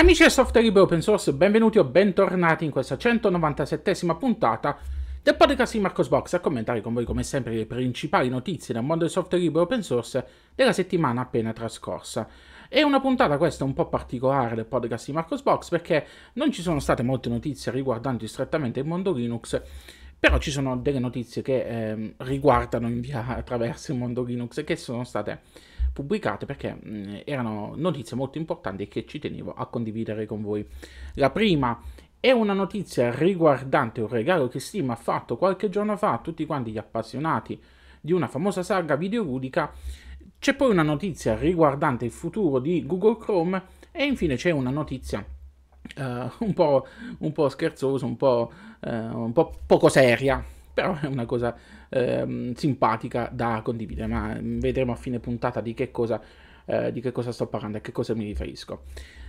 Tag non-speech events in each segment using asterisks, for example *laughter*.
Amici del software libero open source, benvenuti o bentornati in questa 197esima puntata del podcast di Marcosbox a commentare con voi come sempre le principali notizie dal mondo del software libero open source della settimana appena trascorsa. È una puntata questa un po' particolare del podcast di Marcosbox perché non ci sono state molte notizie riguardanti strettamente il mondo Linux però ci sono delle notizie che eh, riguardano in via attraverso il mondo Linux e che sono state pubblicate perché mh, mm, erano notizie molto importanti che ci tenevo a condividere con voi. La prima è una notizia riguardante un regalo che Steam ha fatto qualche giorno fa a tutti quanti gli appassionati di una famosa saga videoludica. C'è poi una notizia riguardante il futuro di Google Chrome e infine c'è una notizia uh, un, po', un, po', scherzosa, un po', uh, un po' poco seria però è una cosa ehm, simpatica da condividere, ma vedremo a fine puntata di che cosa, eh, di che cosa sto parlando e a che cosa mi riferisco.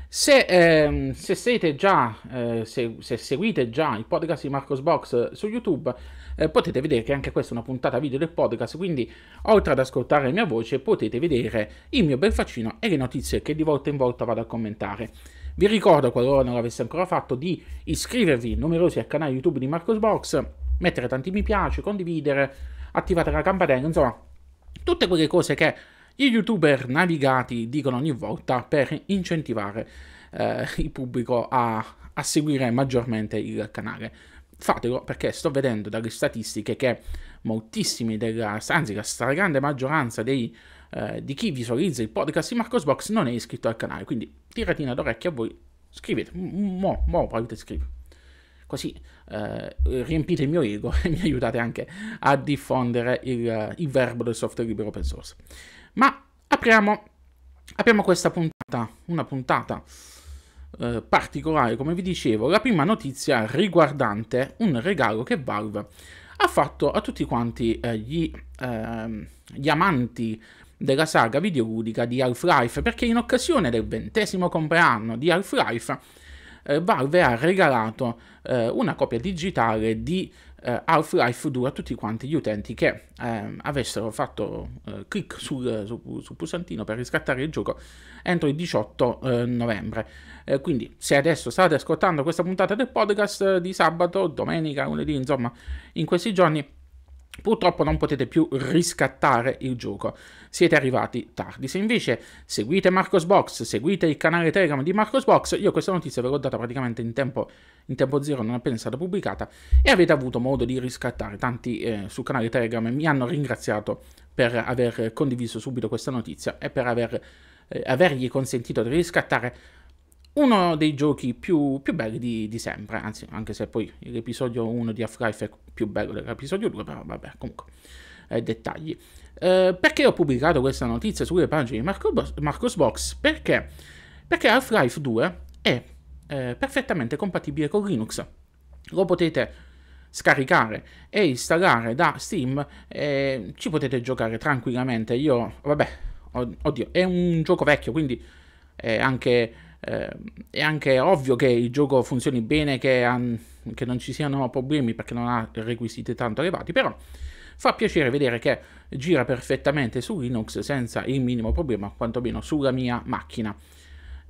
Se, ehm, se siete già, eh, se, se, seguite già il podcast di Marcos Box eh, su YouTube, eh, potete vedere che anche questa è una puntata video del podcast, quindi oltre ad ascoltare la mia voce potete vedere il mio bel faccino e le notizie che di volta in volta vado a commentare. Vi ricordo, qualora non l'aveste ancora fatto, di iscrivervi numerosi al canale YouTube di Marcos Box mettere tanti mi piace, condividere, attivate la campanella, insomma, tutte quelle cose che gli youtuber navigati dicono ogni volta per incentivare eh, il pubblico a, a seguire maggiormente il canale fatelo perché sto vedendo dalle statistiche che moltissimi della, anzi la stragrande maggioranza dei, eh, di chi visualizza il podcast di Marcosbox non è iscritto al canale, quindi tiratina d'orecchio a voi, scrivete, mo, mo provate scrivere così eh, riempite il mio ego *laughs* e mi aiutate anche a diffondere il, eh, il verbo del software libero open source. Ma apriamo, apriamo questa puntata, una puntata eh, particolare, come vi dicevo, la prima notizia riguardante un regalo che Valve ha fatto a tutti quanti eh, gli, eh, gli, amanti della saga videoludica di Half-Life, perché in occasione del ventesimo compleanno di Half-Life eh, Valve ha regalato eh, una copia digitale di eh, Half-Life 2 a tutti quanti gli utenti che ehm, avessero fatto eh, clic sul, sul, sul, pulsantino per riscattare il gioco entro il 18 eh, novembre. Eh, quindi se adesso state ascoltando questa puntata del podcast di sabato, domenica, lunedì, insomma, in questi giorni Purtroppo non potete più riscattare il gioco, siete arrivati tardi. Se invece seguite Marcosbox, seguite il canale Telegram di Marcosbox, io questa notizia ve l'ho data praticamente in tempo, in tempo, zero, non appena è stata pubblicata, e avete avuto modo di riscattare. Tanti eh, sul canale Telegram mi hanno ringraziato per aver condiviso subito questa notizia e per aver, eh, avergli consentito di riscattare uno dei giochi più, più belli di, di, sempre, anzi anche se poi l'episodio 1 di Half-Life è più bello dell'episodio 2, però vabbè, comunque, eh, dettagli. Eh, perché ho pubblicato questa notizia sulle pagine di Marco Marcos Box? Perché? Perché Half-Life 2 è eh, perfettamente compatibile con Linux. Lo potete scaricare e installare da Steam e ci potete giocare tranquillamente. Io, vabbè, oddio, è un gioco vecchio, quindi è anche eh, è anche ovvio che il gioco funzioni bene, che, um, che, non ci siano problemi perché non ha requisiti tanto elevati, però fa piacere vedere che gira perfettamente su Linux senza il minimo problema, quantomeno sulla mia macchina.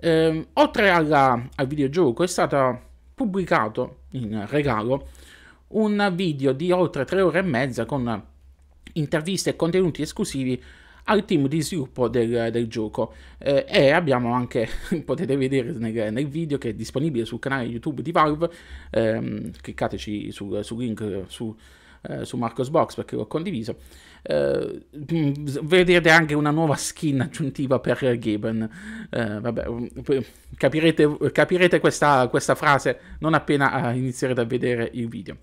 Eh, oltre alla, al videogioco è stato pubblicato in regalo un video di oltre 3 ore e mezza con interviste e contenuti esclusivi al team di sviluppo del, del gioco eh, e abbiamo anche, *laughs* potete vedere nel, nel, video che è disponibile sul canale YouTube di Valve, ehm, cliccateci sul, sul link su, eh, su Marcosbox perché l'ho condiviso, eh, mm, vedrete anche una nuova skin aggiuntiva per Gaben. Eh, vabbè, mm, capirete, capirete questa, questa frase non appena eh, inizierete a vedere il video.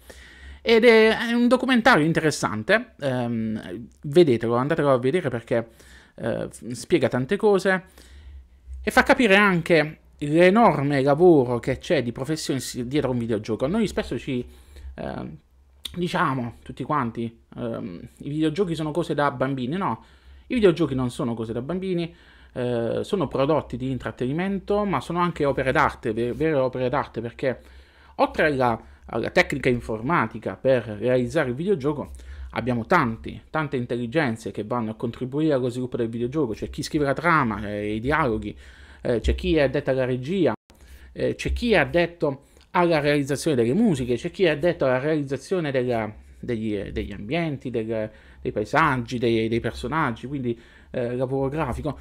Ed è un documentario interessante, ehm, vedetelo, andatelo a vedere perché eh, spiega tante cose e fa capire anche l'enorme lavoro che c'è di professione dietro un videogioco. Noi spesso ci eh, diciamo, tutti quanti, ehm, i videogiochi sono cose da bambini, no? I videogiochi non sono cose da bambini, eh, sono prodotti di intrattenimento, ma sono anche opere d'arte, vere opere d'arte, perché oltre alla alla tecnica informatica per realizzare il videogioco, abbiamo tanti, tante intelligenze che vanno a contribuire allo sviluppo del videogioco, c'è chi scrive la trama, eh, i dialoghi, eh, c'è chi è addetto alla regia, eh, c'è chi è addetto alla realizzazione delle musiche, c'è chi è addetto alla realizzazione della, degli, degli, ambienti, del, dei paesaggi, dei, dei personaggi, quindi eh, lavoro grafico.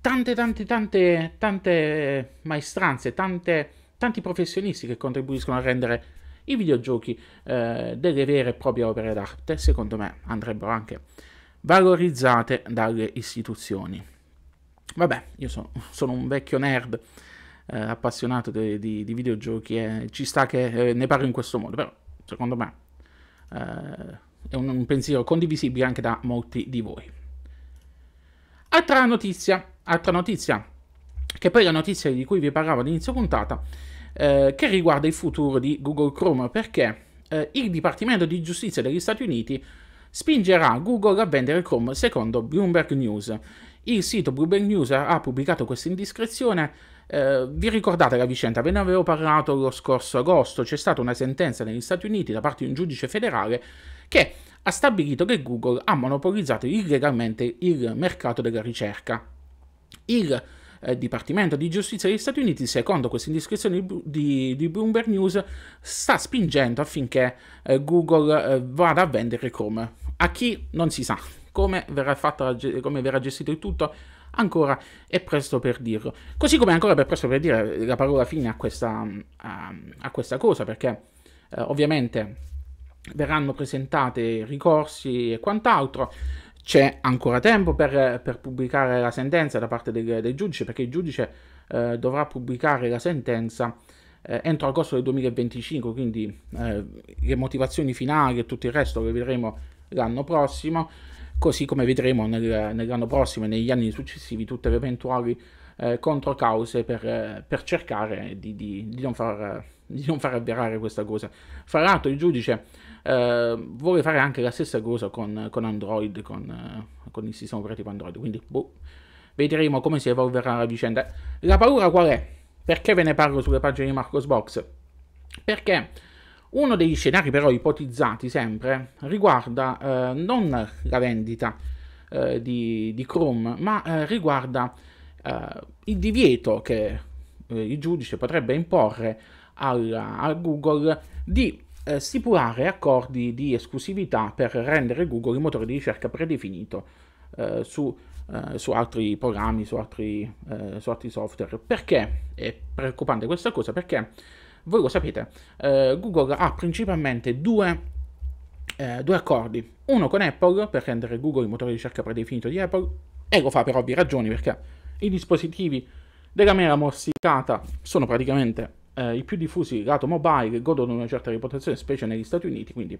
Tante, tante, tante, tante maestranze, tante, tanti professionisti che contribuiscono a rendere i videogiochi eh, delle vere e proprie opere d'arte, secondo me andrebbero anche valorizzate dalle istituzioni. Vabbè, io sono, sono un vecchio nerd eh, appassionato di, di, di videogiochi e ci sta che eh, ne parlo in questo modo, però secondo me eh, è un, un pensiero condivisibile anche da molti di voi. Altra notizia, altra notizia, che poi è la notizia di cui vi parlavo all'inizio puntata, eh, che riguarda il futuro di Google Chrome perché eh, il Dipartimento di Giustizia degli Stati Uniti spingerà Google a vendere Chrome secondo Bloomberg News. Il sito Bloomberg News ha pubblicato questa indiscrezione. Eh, vi ricordate la vicenda? Ve ne avevo parlato lo scorso agosto. C'è stata una sentenza negli Stati Uniti da parte di un giudice federale che ha stabilito che Google ha monopolizzato illegalmente il mercato della ricerca. Il eh, Dipartimento di Giustizia degli Stati Uniti, secondo queste indiscrezioni di, di, Bloomberg News, sta spingendo affinché eh, Google eh, vada a vendere Chrome. A chi non si sa come verrà, fatto, come verrà gestito il tutto ancora è presto per dirlo. Così come ancora è presto per dire eh, la parola fine a questa, a, a questa cosa, perché eh, ovviamente verranno presentati ricorsi e quant'altro c'è ancora tempo per, per, pubblicare la sentenza da parte del, del giudice, perché il giudice eh, dovrà pubblicare la sentenza eh, entro agosto del 2025, quindi eh, le motivazioni finali e tutto il resto le vedremo l'anno prossimo, così come vedremo nel, nell'anno prossimo e negli anni successivi tutte le eventuali eh, controcause per, per, cercare di, di, di, non far, di non far avverare questa cosa. Fra l'altro il giudice eh, vorrei fare anche la stessa cosa con, con Android, con, eh, con, il sistema operativo Android, quindi boh, vedremo come si evolverà la vicenda. La paura qual è? Perché ve ne parlo sulle pagine di Marcosbox? Perché uno degli scenari però ipotizzati sempre riguarda eh, non la vendita eh, di, di, Chrome, ma eh, riguarda eh, il divieto che il giudice potrebbe imporre a Google di eh, stipulare accordi di esclusività per rendere Google il motore di ricerca predefinito eh, su, eh, su, altri programmi, su altri, eh, su altri, software. Perché è preoccupante questa cosa? Perché voi lo sapete, eh, Google ha principalmente due, eh, due accordi, uno con Apple per rendere Google il motore di ricerca predefinito di Apple e lo fa per ovvie ragioni perché i dispositivi della mera morsicata sono praticamente eh, i più diffusi lato mobile godono di una certa reputazione, specie negli Stati Uniti, quindi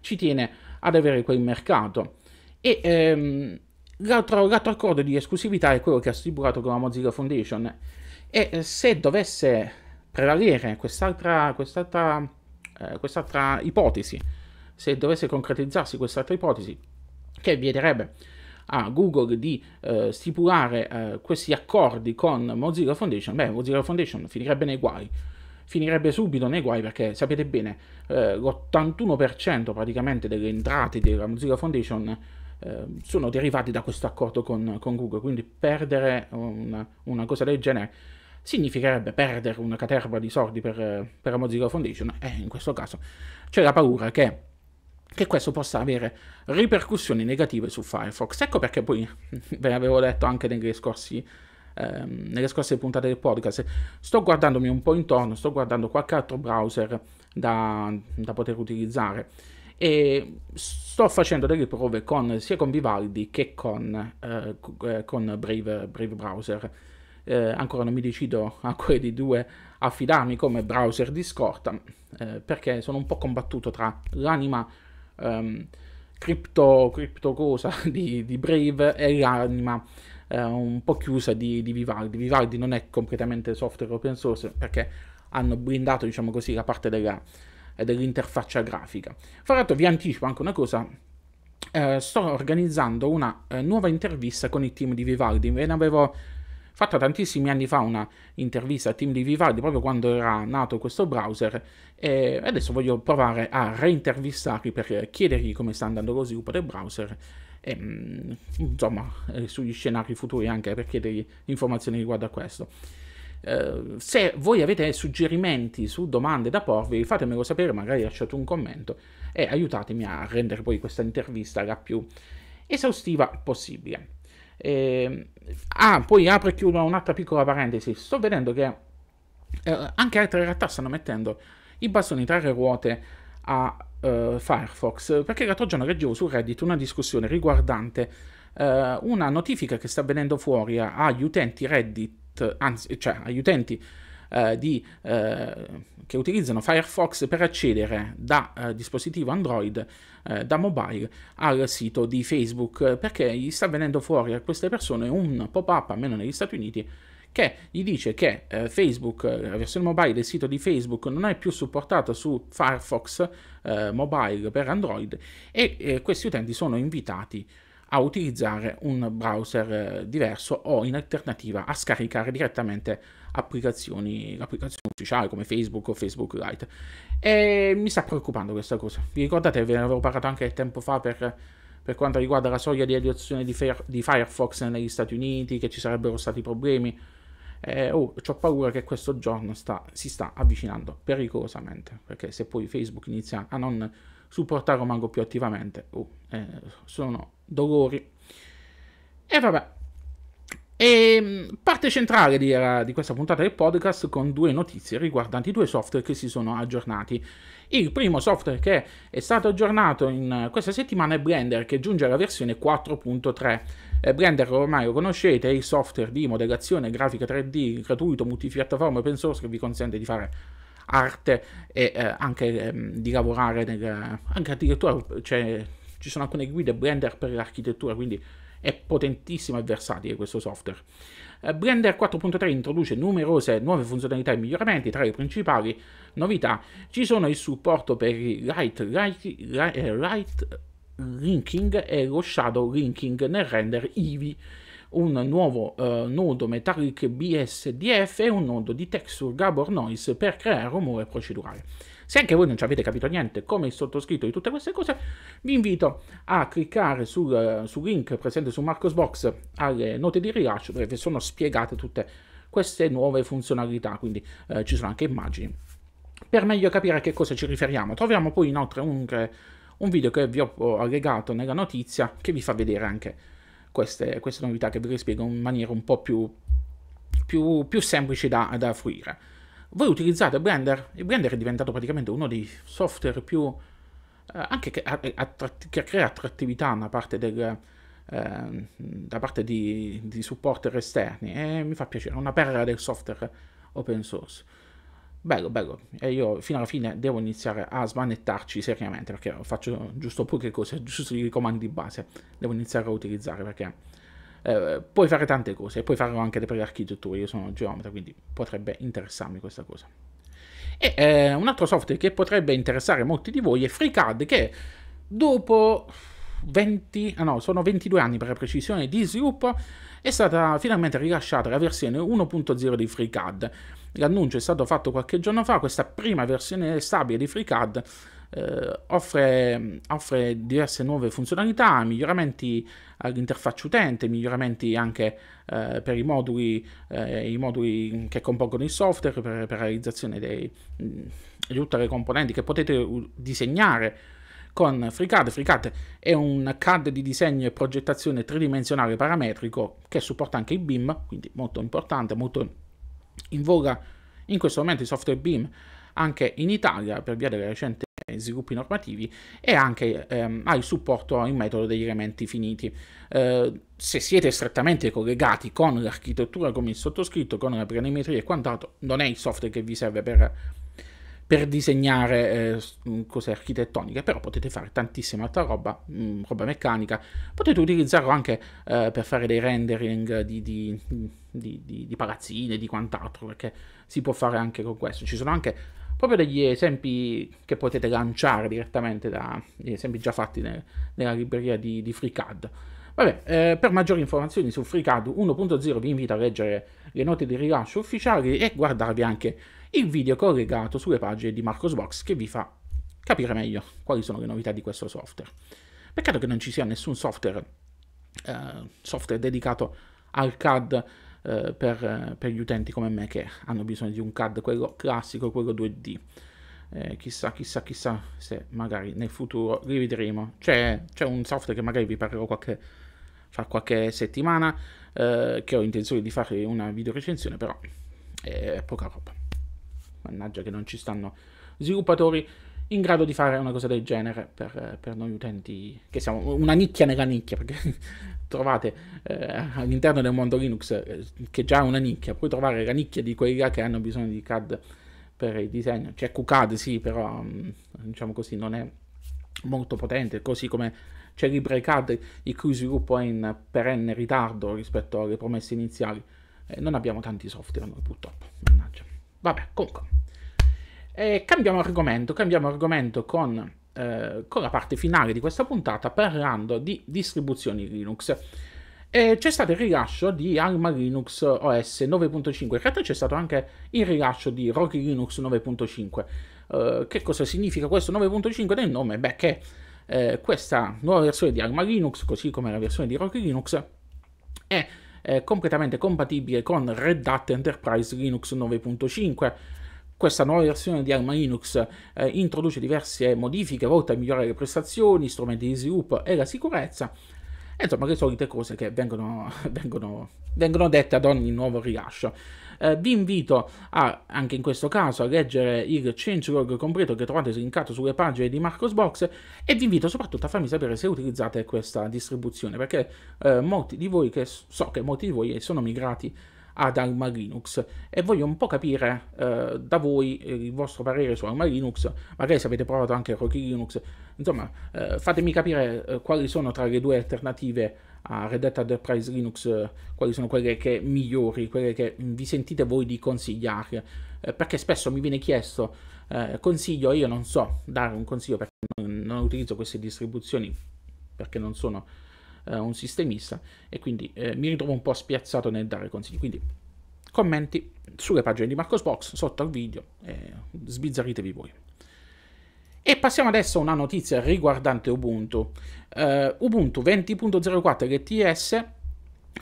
ci tiene ad avere quel mercato. E ehm, l'altro, l'altro accordo di esclusività è quello che ha stipulato con la Mozilla Foundation. E eh, se dovesse prevalere quest'altra, quest'altra, eh, quest'altra ipotesi, se dovesse concretizzarsi quest'altra ipotesi, che vieterebbe a Google di eh, stipulare eh, questi accordi con Mozilla Foundation, beh, Mozilla Foundation finirebbe nei guai finirebbe subito nei guai perché sapete bene eh, l'81% praticamente delle entrate della Mozilla Foundation eh, sono derivati da questo accordo con, con Google, quindi perdere una, una, cosa del genere significherebbe perdere una caterva di soldi per, per la Mozilla Foundation e in questo caso c'è la paura che che questo possa avere ripercussioni negative su Firefox. Ecco perché poi *laughs* ve l'avevo detto anche negli scorsi ehm, nelle scorse puntate del podcast. Sto guardandomi un po' intorno, sto guardando qualche altro browser da, da poter utilizzare e sto facendo delle prove con, sia con Vivaldi che con, eh, eh con Brave, Brave Browser. Eh, ancora non mi decido a quei dei due affidarmi come browser di scorta eh, perché sono un po' combattuto tra l'anima ehm, cripto, cripto cosa *laughs* di, di Brave e l'anima eh, un po' chiusa di, di, Vivaldi. Vivaldi non è completamente software open source perché hanno blindato, diciamo così, la parte della, eh, dell'interfaccia grafica. Fra l'altro vi anticipo anche una cosa, eh, sto organizzando una eh, nuova intervista con il team di Vivaldi, ve ne avevo fatta tantissimi anni fa una intervista al team di Vivaldi proprio quando era nato questo browser e adesso voglio provare a reintervistarli per chiedergli come sta andando lo sviluppo del browser ehm, insomma, eh, sugli scenari futuri anche per chiedere informazioni riguardo a questo. Eh, se voi avete suggerimenti su domande da porvi, fatemelo sapere, magari lasciate un commento e aiutatemi a rendere poi questa intervista la più esaustiva possibile. Eh, ah, poi apro e chiudo un'altra piccola parentesi. Sto vedendo che eh, anche altre realtà stanno mettendo i bastoni tra le ruote a uh, Firefox, perché l'altro giorno leggevo su Reddit una discussione riguardante uh, una notifica che sta venendo fuori agli utenti Reddit, anzi, cioè agli utenti Uh, di, uh, che utilizzano Firefox per accedere da uh, dispositivo Android, da mobile, al sito di Facebook, perché gli sta venendo fuori a queste persone un pop-up, almeno negli Stati Uniti, che gli dice che eh, Facebook, eh, la versione mobile del sito di Facebook non è più supportata su Firefox eh, mobile per Android e eh, questi utenti sono invitati a utilizzare un browser eh, diverso o in alternativa a scaricare direttamente applicazioni, applicazioni ufficiali come Facebook o Facebook Lite. E mi sta preoccupando questa cosa. Vi ricordate, ve ne avevo parlato anche tempo fa per per quanto riguarda la soglia di adozione di, Firefox negli Stati Uniti, che ci sarebbero stati problemi eh, oh, ho paura che questo giorno sta, si sta avvicinando pericolosamente, perché se poi Facebook inizia a non supportare Omago più attivamente, oh, eh, sono dolori. E vabbè, e ehm, parte centrale di, eh, di, questa puntata del podcast con due notizie riguardanti due software che si sono aggiornati. Il primo software che è stato aggiornato in eh, questa settimana è Blender che giunge alla versione 4.3. Eh, Blender ormai lo conoscete, è il software di modellazione grafica 3D gratuito, multipiattaforma open source che vi consente di fare arte e eh, anche eh, di lavorare nel, anche architettura, cioè, ci sono alcune guide Blender per l'architettura, quindi è potentissimo e versatile questo software. Eh, Blender 4.3 introduce numerose nuove funzionalità e miglioramenti, tra le principali novità ci sono il supporto per il light, light, light eh, linking e lo shadow linking nel render IVI, un nuovo uh, nodo metallic BSDF e un nodo di texture gabor noise per creare rumore procedurale. Se anche voi non ci avete capito niente, come il sottoscritto di tutte queste cose, vi invito a cliccare sul, eh, sul link presente su Marcosbox alle note di rilascio, dove sono spiegate tutte queste nuove funzionalità, quindi eh, ci sono anche immagini. Per meglio capire a che cosa ci riferiamo, troviamo poi inoltre un, un video che vi ho allegato nella notizia che vi fa vedere anche queste, queste novità che vi spiego in maniera un po' più, più, più semplice da, da fruire voi utilizzate Blender, il Blender è diventato praticamente uno dei software più eh, anche che, attratti, che, crea attrattività da parte, del, eh, da parte di, di, supporter esterni e mi fa piacere, è una perla del software open source. Bello, bello, e io fino alla fine devo iniziare a smanettarci seriamente perché faccio giusto poche cose, giusto i comandi base, devo iniziare a utilizzare perché eh, puoi fare tante cose, puoi farlo anche per l'architettura, io sono geometra, quindi potrebbe interessarmi questa cosa. E eh, un altro software che potrebbe interessare molti di voi è FreeCAD che dopo 20, ah no, sono 22 anni per la precisione di sviluppo, è stata finalmente rilasciata la versione 1.0 di FreeCAD. L'annuncio è stato fatto qualche giorno fa, questa prima versione stabile di FreeCAD eh, offre, offre, diverse nuove funzionalità, miglioramenti all'interfaccia utente, miglioramenti anche eh, per i moduli, eh, i moduli, che compongono il software, per, per realizzazione dei, mm, di tutte le componenti che potete disegnare con FreeCAD. FreeCAD è un CAD di disegno e progettazione tridimensionale parametrico che supporta anche i BIM, quindi molto importante, molto in voga in questo momento il software BIM anche in Italia per via delle recenti eh, sviluppi normativi e anche ehm, al supporto al metodo degli elementi finiti. Eh, se siete strettamente collegati con l'architettura come il sottoscritto, con la planimetria e quant'altro, non è il software che vi serve per, per disegnare eh, cose architettoniche, però potete fare tantissima altra roba, mh, mm, roba meccanica, potete utilizzarlo anche eh, per fare dei rendering di, di, di, di palazzine, di quant'altro, perché si può fare anche con questo. Ci sono anche proprio degli esempi che potete lanciare direttamente da esempi già fatti nel, nella libreria di, di FreeCAD. Vabbè, eh, per maggiori informazioni su FreeCAD 1.0 vi invito a leggere le note di rilascio ufficiali e guardarvi anche il video collegato sulle pagine di Marcosbox che vi fa capire meglio quali sono le novità di questo software. Peccato che non ci sia nessun software, eh, software dedicato al CAD eh, per, eh, per, gli utenti come me che hanno bisogno di un CAD, quello classico, quello 2D. Eh, chissà, chissà, chissà se magari nel futuro li vedremo. C'è, un software che magari vi parlerò qualche, fra qualche settimana, eh, che ho intenzione di fare una video recensione, però è poca roba. Mannaggia che non ci stanno sviluppatori in grado di fare una cosa del genere per, per noi utenti, che siamo una nicchia nella nicchia, perché *laughs* trovate eh, all'interno del mondo Linux, eh, che già è una nicchia, puoi trovare la nicchia di quelli là che hanno bisogno di CAD per il disegno. C'è cioè, QCAD, sì, però mm, diciamo così non è molto potente, così come c'è LibreCAD, il cui sviluppo è in perenne ritardo rispetto alle promesse iniziali. Eh, non abbiamo tanti software noi purtroppo, mannaggia. Vabbè, comunque. E cambiamo argomento, cambiamo argomento con, eh, con la parte finale di questa puntata parlando di distribuzioni Linux. E c'è stato il rilascio di Alma Linux OS 9.5, in realtà c'è stato anche il rilascio di Rocky Linux 9.5. Eh, che cosa significa questo 9.5 nel nome? Beh, che eh, questa nuova versione di Alma Linux, così come la versione di Rocky Linux, è completamente compatibile con Red Hat Enterprise Linux 9.5, questa nuova versione di Arma Linux eh, introduce diverse modifiche volte a migliorare le prestazioni, strumenti di sviluppo e la sicurezza, e insomma le solite cose che vengono, *laughs* vengono, vengono dette ad ogni nuovo rilascio. Eh, vi invito a, anche in questo caso a leggere il changelog completo che trovate linkato sulle pagine di Marcosbox e vi invito soprattutto a farmi sapere se utilizzate questa distribuzione perché eh, molti di voi che so che molti di voi sono migrati ad Alma Linux e voglio un po' capire eh, da voi eh, il vostro parere su Alma Linux, magari se avete provato anche Rocky Linux, insomma eh, fatemi capire eh, quali sono tra le due alternative a Red Hat Enterprise Linux, quali sono quelle che migliori, quelle che vi sentite voi di consigliare, eh, perché spesso mi viene chiesto eh, consiglio, io non so dare un consiglio perché non, non utilizzo queste distribuzioni perché non sono eh, un sistemista e quindi eh, mi ritrovo un po' spiazzato nel dare consigli. Quindi commenti sulle pagine di Marcosbox sotto al video e sbizzarritevi voi. E passiamo adesso a una notizia riguardante Ubuntu. Uh, Ubuntu 20.04 LTS,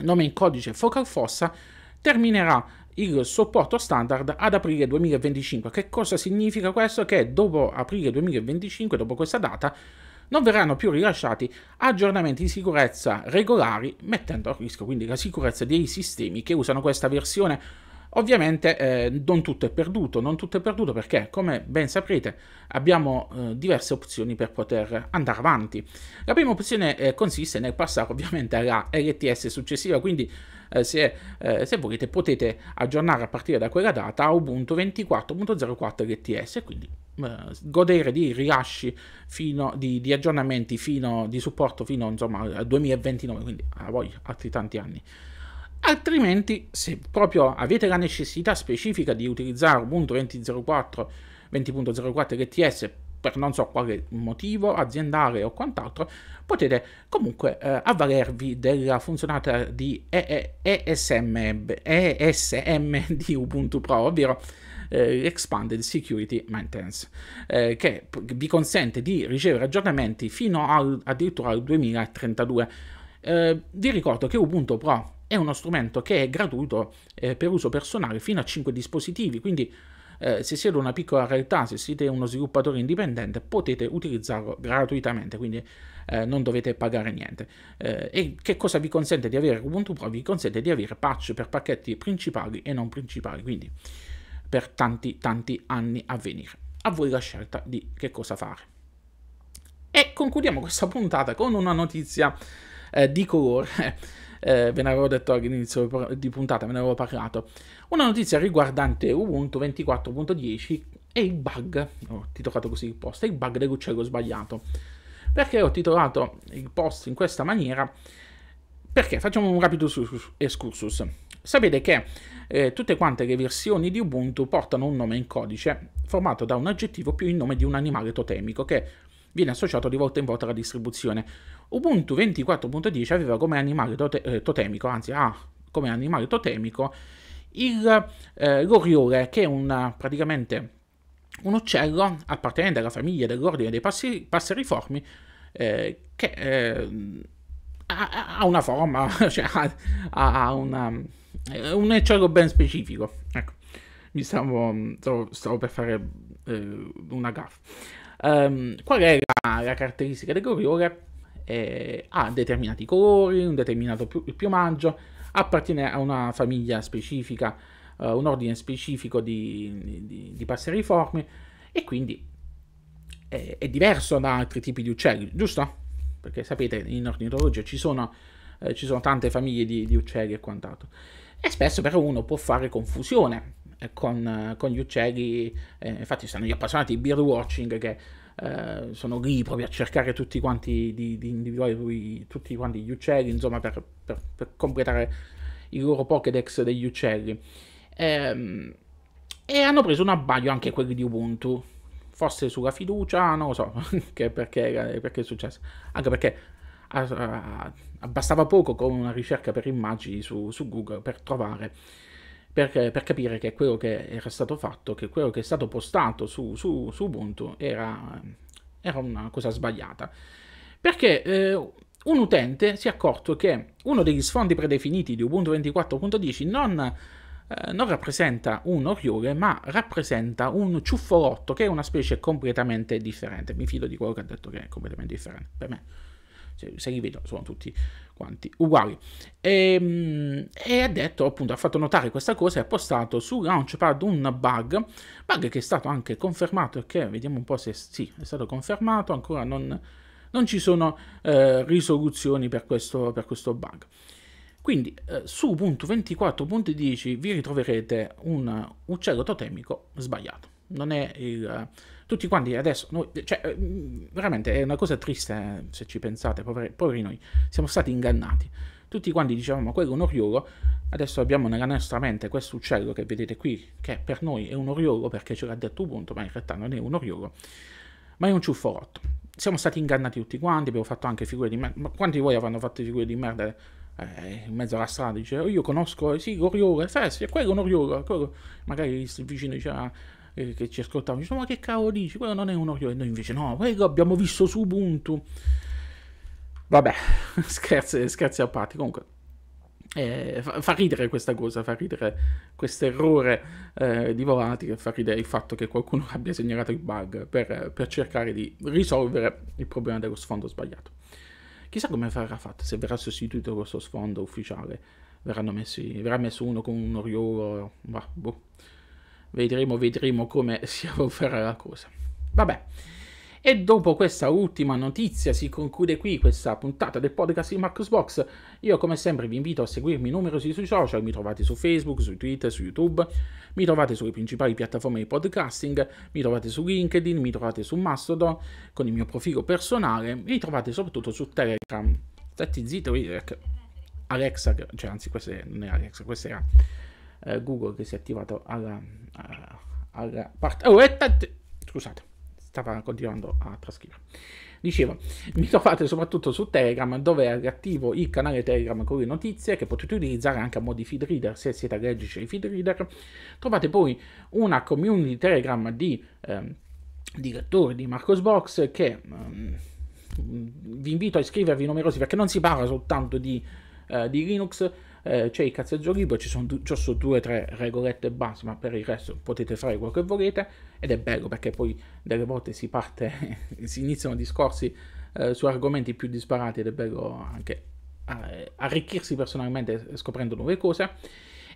nome in codice Focal Fossa, terminerà il supporto standard ad aprile 2025. Che cosa significa questo? Che dopo aprile 2025, dopo questa data, non verranno più rilasciati aggiornamenti di sicurezza regolari, mettendo a rischio quindi la sicurezza dei sistemi che usano questa versione. Ovviamente eh, non tutto è perduto, non tutto è perduto perché, come ben saprete, abbiamo eh, diverse opzioni per poter andare avanti. La prima opzione eh, consiste nel passare ovviamente alla LTS successiva, quindi eh, se, eh, se, volete potete aggiornare a partire da quella data a Ubuntu 24.04 LTS, quindi eh, godere di rilasci fino, di, di, aggiornamenti fino, di supporto fino insomma, al 2029, quindi a voi altri tanti anni. Altrimenti, se proprio avete la necessità specifica di utilizzare Ubuntu 20.04 20.04 LTS per non so quale motivo aziendale o quant'altro, potete comunque eh, avvalervi della funzionata di ESM, ESM *laughs* di Ubuntu Pro, ovvero eh, Expanded Security Maintenance, eh, che vi consente di ricevere aggiornamenti fino al, addirittura al 2032. Eh, vi ricordo che Ubuntu Pro è uno strumento che è gratuito eh, per uso personale fino a 5 dispositivi, quindi eh, se siete una piccola realtà, se siete uno sviluppatore indipendente, potete utilizzarlo gratuitamente, quindi eh, non dovete pagare niente. Eh, e che cosa vi consente di avere Ubuntu Pro? Vi consente di avere patch per pacchetti principali e non principali, quindi per tanti tanti anni a venire. A voi la scelta di che cosa fare. E concludiamo questa puntata con una notizia eh, di colore eh, ve ne avevo detto all'inizio di puntata, ve ne avevo parlato. Una notizia riguardante Ubuntu 24.10 è il bug, ho titolato così il post, è il bug dell'uccello sbagliato. Perché ho titolato il post in questa maniera? Perché facciamo un rapido excursus. Sapete che eh, tutte quante le versioni di Ubuntu portano un nome in codice formato da un aggettivo più il nome di un animale totemico che viene associato di volta in volta alla distribuzione. Ubuntu 24.10 aveva come animale tote eh, totemico, anzi ha ah, come animale totemico il eh, l'oriole, che è un, praticamente un uccello appartenente alla famiglia dell'ordine dei passi, passeriformi, eh, che eh, ha, ha, una forma, *laughs* cioè ha, ha una, eh, un uccello ben specifico. Ecco, mi stavo, stavo, stavo per fare eh, una gaffa. Um, qual è la, la caratteristica dell'oriole? eh, ha determinati colori, un determinato piumaggio, appartiene a una famiglia specifica, eh, un ordine specifico di, di, di passeriformi e quindi è, è, diverso da altri tipi di uccelli, giusto? Perché sapete, in ornitologia ci sono, eh, ci sono tante famiglie di, di uccelli e quant'altro. E spesso però uno può fare confusione eh, con, eh, con, gli uccelli, eh, infatti sono gli appassionati di birdwatching che eh, sono lì proprio a cercare tutti quanti di, di individuare lui, tutti quanti gli uccelli, insomma, per, per, per completare il loro Pokédex degli uccelli. Eh, e hanno preso un abbaglio anche quelli di Ubuntu. Forse sulla fiducia, non lo so *laughs* perché, perché, perché è successo. Anche perché a, a, bastava poco con una ricerca per immagini su, su Google per trovare per, per, capire che quello che era stato fatto, che quello che è stato postato su, su, su Ubuntu era, era, una cosa sbagliata. Perché eh, un utente si è accorto che uno degli sfondi predefiniti di Ubuntu 24.10 non, eh, non, rappresenta un oriole, ma rappresenta un ciuffolotto, che è una specie completamente differente. Mi fido di quello che ha detto che è completamente differente. Per me, se, se li vedo, sono tutti quanti uguali. E, ehm, e, ha detto, appunto, ha fatto notare questa cosa e ha postato su Launchpad un bug, bug che è stato anche confermato che vediamo un po' se sì, è stato confermato, ancora non, non ci sono eh, risoluzioni per questo, per questo bug. Quindi eh, su punto 24.10 vi ritroverete un uccello totemico sbagliato. Non è il tutti quanti adesso, noi, cioè, eh, veramente è una cosa triste eh, se ci pensate, poveri, poveri noi, siamo stati ingannati. Tutti quanti dicevamo quello è un oriolo, adesso abbiamo nella nostra mente questo uccello che vedete qui, che per noi è un oriolo perché ce l'ha detto Ubuntu, ma in realtà non è un oriolo, ma è un ciufforotto. Siamo stati ingannati tutti quanti, abbiamo fatto anche figure di merda, ma quanti di voi avranno fatto figure di merda eh, in mezzo alla strada? Dice, oh, io conosco, sì, l'oriolo, sì, quello è un oriolo, quello... magari il vicino diceva eh, che ci ascoltavano, dicevano ma che cavolo dici, quello non è un che... E noi invece no, quello abbiamo visto su Ubuntu. Vabbè, *laughs* scherzi, scherzi a parte, comunque. Eh, fa, fa, ridere questa cosa, fa ridere questo errore eh, di Volatile, fa ridere il fatto che qualcuno *laughs* abbia segnalato il bug per, per cercare di risolvere il problema dello sfondo sbagliato. Chissà come verrà fatto, se verrà sostituito questo sfondo ufficiale, messi, verrà messo uno con un oriolo, boh. Vedremo, vedremo come *laughs* si evolverà la cosa. Vabbè. E dopo questa ultima notizia si conclude qui questa puntata del podcast di Marcusbox. Io come sempre vi invito a seguirmi numerosi sui social, mi trovate su Facebook, su Twitter, su YouTube, mi trovate sulle principali piattaforme di podcasting, mi trovate su LinkedIn, mi trovate su Mastodon con il mio profilo personale, mi trovate soprattutto su Telegram. Stati zitto, Alexa, cioè anzi questa non è Alexa, questa era eh, Google che si è attivato alla, eh, alla parte... Oh, e tante... Scusate, stava continuando a trascrivere. Dicevo, *laughs* mi trovate soprattutto su Telegram dove è attivo il canale Telegram con le notizie che potete utilizzare anche a modi feed reader se siete allergici ai feed reader. Trovate poi una community Telegram di, eh, di lettori di Marcosbox che um, vi invito a iscrivervi numerosi perché non si parla soltanto di, eh, di Linux, eh, c'è il cazzeggio libero, ci sono, ci sono due o tre regolette base, ma per il resto potete fare quello che volete ed è bello perché poi delle volte si parte, *laughs* si iniziano discorsi eh, su argomenti più disparati ed è bello anche eh, arricchirsi personalmente scoprendo nuove cose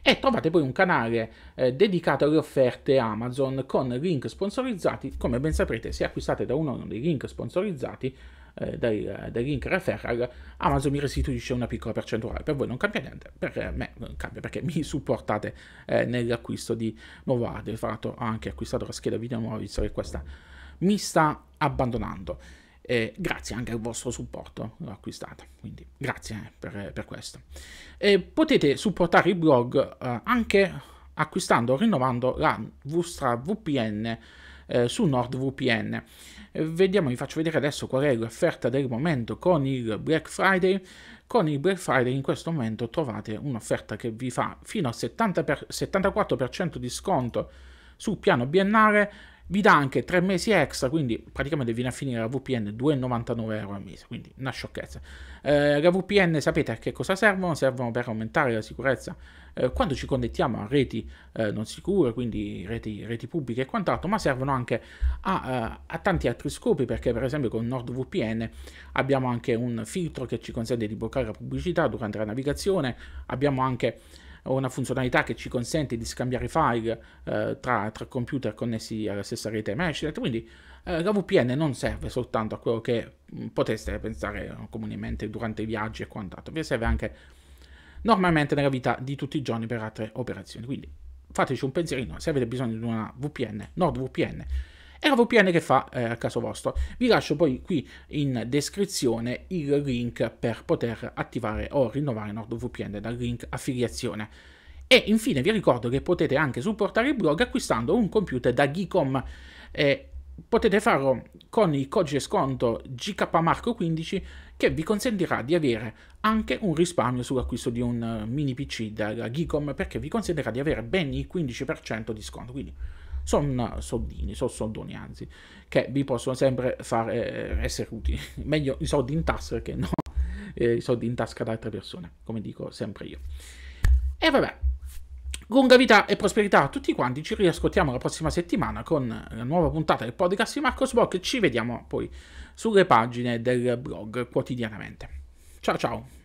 e trovate poi un canale eh, dedicato alle offerte Amazon con link sponsorizzati. Come ben saprete, se acquistate da uno dei link sponsorizzati, eh, dai, eh, dai link referral, Amazon mi restituisce una piccola percentuale. Per voi non cambia niente, per me non cambia perché mi supportate eh, nell'acquisto di nuovo hardware. Tra l'altro ho anche acquistato la scheda video nuova visto che questa mi sta abbandonando. Eh, grazie anche al vostro supporto l'ho acquistata quindi grazie eh, per, per questo eh, potete supportare il blog eh, anche acquistando o rinnovando la vostra VPN eh, su NordVPN Vediamo, vi faccio vedere adesso qual è l'offerta del momento con il Black Friday. Con il Black Friday in questo momento trovate un'offerta che vi fa fino al 74% di sconto sul piano biennale vi dà anche 3 mesi extra, quindi praticamente viene a finire la VPN 2,99 euro al mese, quindi una sciocchezza. Eh, la VPN sapete a che cosa servono? Servono per aumentare la sicurezza eh, quando ci connettiamo a reti eh, non sicure, quindi reti, reti, pubbliche e quant'altro, ma servono anche a, eh, a, tanti altri scopi, perché per esempio con NordVPN abbiamo anche un filtro che ci consente di bloccare la pubblicità durante la navigazione, abbiamo anche una funzionalità che ci consente di scambiare file eh, tra, tra, computer connessi alla stessa rete mesh, quindi eh, la VPN non serve soltanto a quello che mm, poteste pensare comunemente durante i viaggi e quant'altro, vi serve anche normalmente nella vita di tutti i giorni per altre operazioni, quindi fateci un pensierino se avete bisogno di una VPN, NordVPN, e la VPN che fa eh, al caso vostro. Vi lascio poi qui in descrizione il link per poter attivare o rinnovare NordVPN dal link affiliazione. E infine vi ricordo che potete anche supportare il blog acquistando un computer da Geekom. Eh, potete farlo con il codice sconto GKMarco15 che vi consentirà di avere anche un risparmio sull'acquisto di un eh, mini PC da Geekom perché vi consentirà di avere ben il 15% di sconto. Quindi sono soldini, sono soldoni anzi, che vi possono sempre far eh, essere utili. *laughs* Meglio i soldi in tasca che no, *laughs* eh, i soldi in tasca ad altre persone, come dico sempre io. E vabbè, lunga vita e prosperità a tutti quanti, ci riascoltiamo la prossima settimana con la nuova puntata del podcast di Marcos Sbock ci vediamo poi sulle pagine del blog quotidianamente. Ciao ciao!